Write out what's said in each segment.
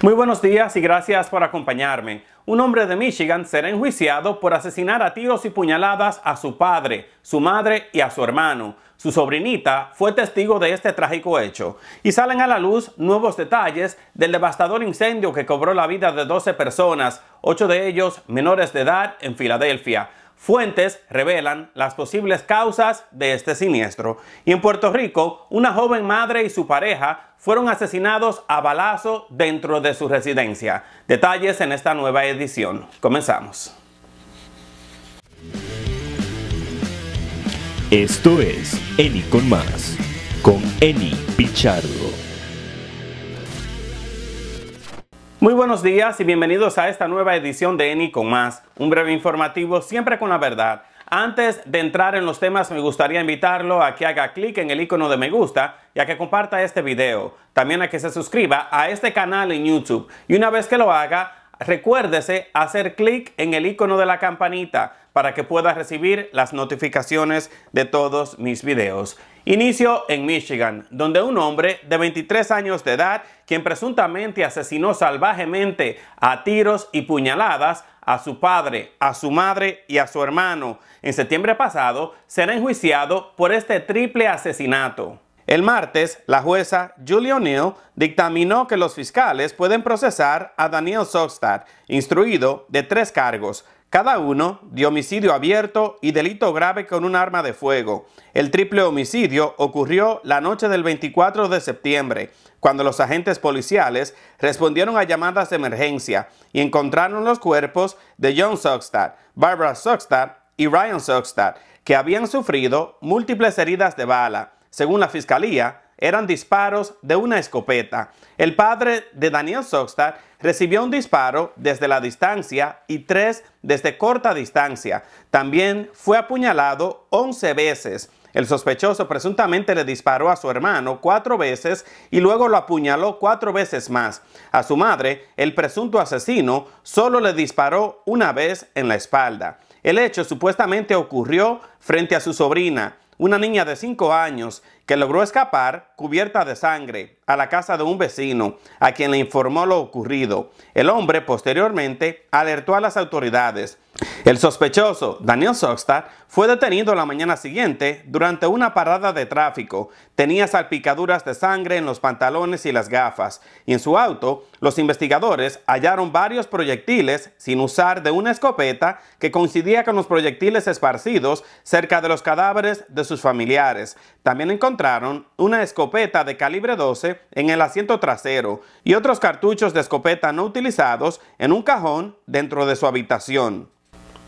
Muy buenos días y gracias por acompañarme. Un hombre de Michigan será enjuiciado por asesinar a tiros y puñaladas a su padre, su madre y a su hermano. Su sobrinita fue testigo de este trágico hecho. Y salen a la luz nuevos detalles del devastador incendio que cobró la vida de 12 personas, 8 de ellos menores de edad en Filadelfia. Fuentes revelan las posibles causas de este siniestro. Y en Puerto Rico, una joven madre y su pareja fueron asesinados a balazo dentro de su residencia. Detalles en esta nueva edición. Comenzamos. Esto es Eni con más, con Eni Pichardo. Muy buenos días y bienvenidos a esta nueva edición de Eni con más un breve informativo siempre con la verdad. Antes de entrar en los temas me gustaría invitarlo a que haga clic en el icono de me gusta y a que comparta este video. También a que se suscriba a este canal en YouTube. Y una vez que lo haga, recuérdese hacer clic en el icono de la campanita para que pueda recibir las notificaciones de todos mis videos. Inicio en Michigan, donde un hombre de 23 años de edad, quien presuntamente asesinó salvajemente a tiros y puñaladas a su padre, a su madre y a su hermano. En septiembre pasado será enjuiciado por este triple asesinato. El martes, la jueza Julie O'Neill dictaminó que los fiscales pueden procesar a Daniel Sogstad, instruido de tres cargos, cada uno de homicidio abierto y delito grave con un arma de fuego. El triple homicidio ocurrió la noche del 24 de septiembre, cuando los agentes policiales respondieron a llamadas de emergencia y encontraron los cuerpos de John Sogstad, Barbara Sogstad y Ryan Sogstad, que habían sufrido múltiples heridas de bala. Según la fiscalía, eran disparos de una escopeta. El padre de Daniel Soxtar recibió un disparo desde la distancia y tres desde corta distancia. También fue apuñalado 11 veces. El sospechoso presuntamente le disparó a su hermano cuatro veces y luego lo apuñaló cuatro veces más. A su madre, el presunto asesino, solo le disparó una vez en la espalda. El hecho supuestamente ocurrió frente a su sobrina, una niña de 5 años, que logró escapar cubierta de sangre a la casa de un vecino, a quien le informó lo ocurrido. El hombre posteriormente alertó a las autoridades. El sospechoso, Daniel Soxta fue detenido la mañana siguiente durante una parada de tráfico. Tenía salpicaduras de sangre en los pantalones y las gafas, y en su auto los investigadores hallaron varios proyectiles sin usar de una escopeta que coincidía con los proyectiles esparcidos cerca de los cadáveres de sus familiares. También encontraron una escopeta escopeta de calibre 12 en el asiento trasero y otros cartuchos de escopeta no utilizados en un cajón dentro de su habitación.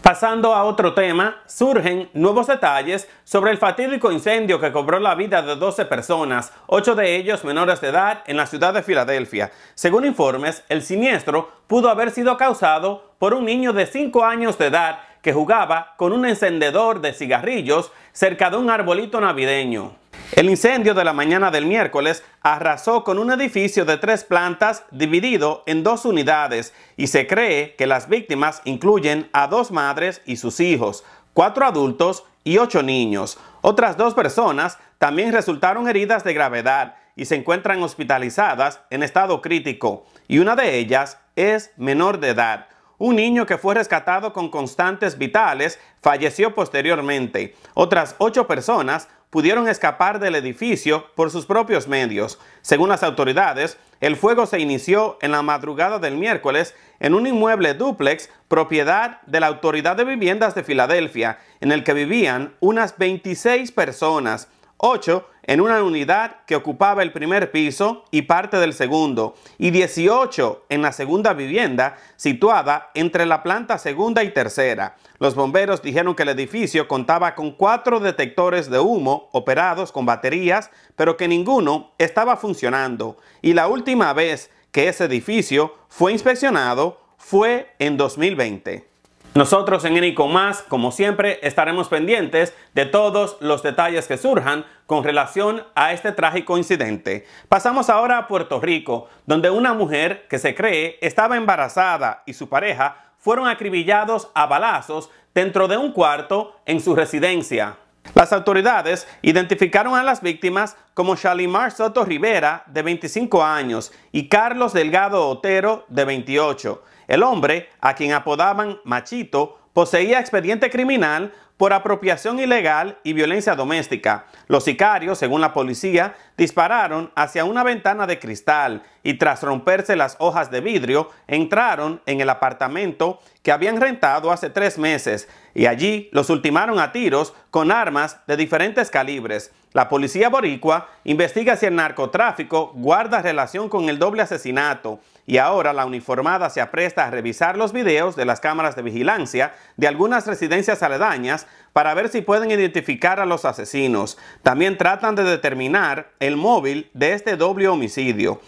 Pasando a otro tema, surgen nuevos detalles sobre el fatídico incendio que cobró la vida de 12 personas, 8 de ellos menores de edad, en la ciudad de Filadelfia. Según informes, el siniestro pudo haber sido causado por un niño de 5 años de edad que jugaba con un encendedor de cigarrillos cerca de un arbolito navideño. El incendio de la mañana del miércoles arrasó con un edificio de tres plantas dividido en dos unidades y se cree que las víctimas incluyen a dos madres y sus hijos, cuatro adultos y ocho niños. Otras dos personas también resultaron heridas de gravedad y se encuentran hospitalizadas en estado crítico y una de ellas es menor de edad. Un niño que fue rescatado con constantes vitales falleció posteriormente. Otras ocho personas pudieron escapar del edificio por sus propios medios. Según las autoridades, el fuego se inició en la madrugada del miércoles en un inmueble dúplex propiedad de la Autoridad de Viviendas de Filadelfia, en el que vivían unas 26 personas, 8 en una unidad que ocupaba el primer piso y parte del segundo, y 18 en la segunda vivienda situada entre la planta segunda y tercera. Los bomberos dijeron que el edificio contaba con cuatro detectores de humo operados con baterías, pero que ninguno estaba funcionando, y la última vez que ese edificio fue inspeccionado fue en 2020. Nosotros en Enico Más, como siempre, estaremos pendientes de todos los detalles que surjan con relación a este trágico incidente. Pasamos ahora a Puerto Rico, donde una mujer que se cree estaba embarazada y su pareja fueron acribillados a balazos dentro de un cuarto en su residencia. Las autoridades identificaron a las víctimas como Shalimar Soto Rivera, de 25 años, y Carlos Delgado Otero, de 28. El hombre, a quien apodaban Machito, poseía expediente criminal por apropiación ilegal y violencia doméstica. Los sicarios, según la policía, dispararon hacia una ventana de cristal y tras romperse las hojas de vidrio, entraron en el apartamento que habían rentado hace tres meses y allí los ultimaron a tiros con armas de diferentes calibres. La policía boricua investiga si el narcotráfico guarda relación con el doble asesinato y ahora la uniformada se apresta a revisar los videos de las cámaras de vigilancia de algunas residencias aledañas para ver si pueden identificar a los asesinos. También tratan de determinar el móvil de este doble homicidio.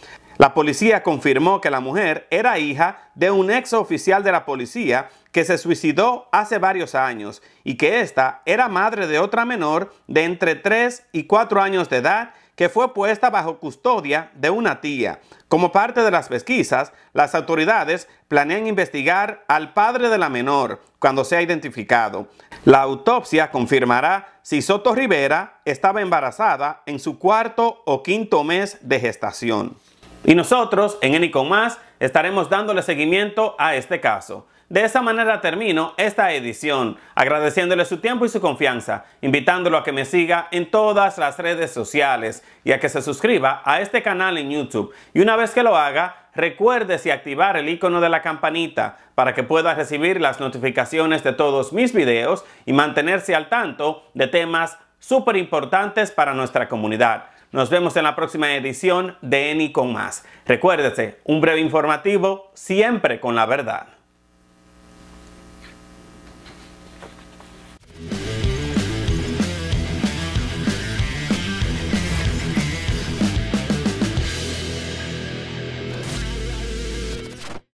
La policía confirmó que la mujer era hija de un ex oficial de la policía que se suicidó hace varios años y que ésta era madre de otra menor de entre 3 y 4 años de edad que fue puesta bajo custodia de una tía. Como parte de las pesquisas, las autoridades planean investigar al padre de la menor cuando sea identificado. La autopsia confirmará si Soto Rivera estaba embarazada en su cuarto o quinto mes de gestación. Y nosotros en Enicom Más estaremos dándole seguimiento a este caso. De esa manera termino esta edición, agradeciéndole su tiempo y su confianza, invitándolo a que me siga en todas las redes sociales y a que se suscriba a este canal en YouTube. Y una vez que lo haga, si activar el icono de la campanita para que pueda recibir las notificaciones de todos mis videos y mantenerse al tanto de temas súper importantes para nuestra comunidad. Nos vemos en la próxima edición de ENI con más. Recuérdese, un breve informativo siempre con la verdad.